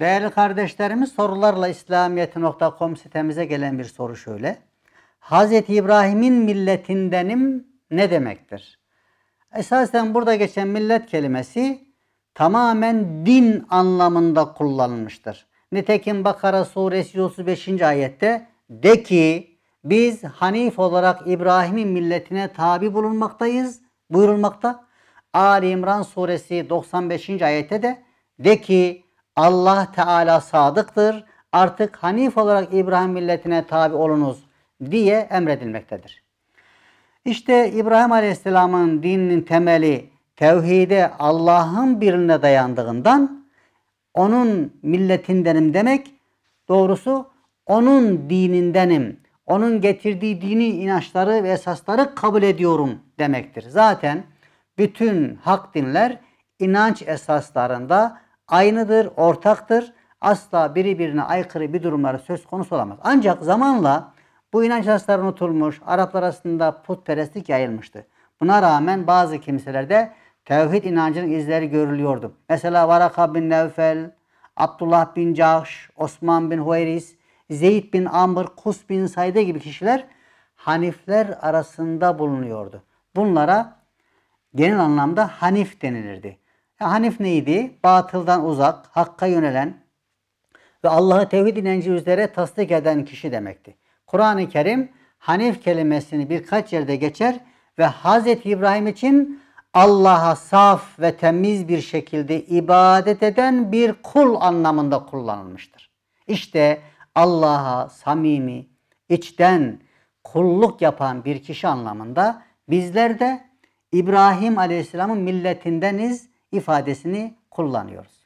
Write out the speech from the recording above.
Değerli kardeşlerimiz sorularla İslamiyet.com sitemize gelen bir soru şöyle. Hz. İbrahim'in milletindenim ne demektir? Esasen burada geçen millet kelimesi tamamen din anlamında kullanılmıştır. Nitekim Bakara suresi 35. ayette de ki biz Hanif olarak İbrahim'in milletine tabi bulunmaktayız buyurulmakta. Ali İmran suresi 95. ayette de de ki Allah Teala sadıktır. Artık Hanif olarak İbrahim milletine tabi olunuz diye emredilmektedir. İşte İbrahim Aleyhisselam'ın dininin temeli tevhide Allah'ın birine dayandığından onun milletindenim demek doğrusu onun dinindenim. Onun getirdiği dini inançları ve esasları kabul ediyorum demektir. Zaten bütün hak dinler inanç esaslarında aynıdır, ortaktır. Asla biri birine aykırı bir durumları söz konusu olamaz. Ancak zamanla bu inanç esasları unutulmuş, Araplar arasında putperestlik yayılmıştı. Buna rağmen bazı kimselerde tevhid inancının izleri görülüyordu. Mesela Varaka bin Nevfel, Abdullah bin Cahş, Osman bin Huveris, Zeyd bin Amr, Kus bin Sayde gibi kişiler Hanifler arasında bulunuyordu. Bunlara genel anlamda Hanif denilirdi. Hanif neydi? Batıldan uzak, hakka yönelen ve Allah'ı tevhid inancı üzere tasdik eden kişi demekti. Kur'an-ı Kerim Hanif kelimesini birkaç yerde geçer ve Hz. İbrahim için Allah'a saf ve temiz bir şekilde ibadet eden bir kul anlamında kullanılmıştır. İşte Allah'a samimi, içten kulluk yapan bir kişi anlamında bizler de İbrahim Aleyhisselam'ın milletindeniz ifadesini kullanıyoruz.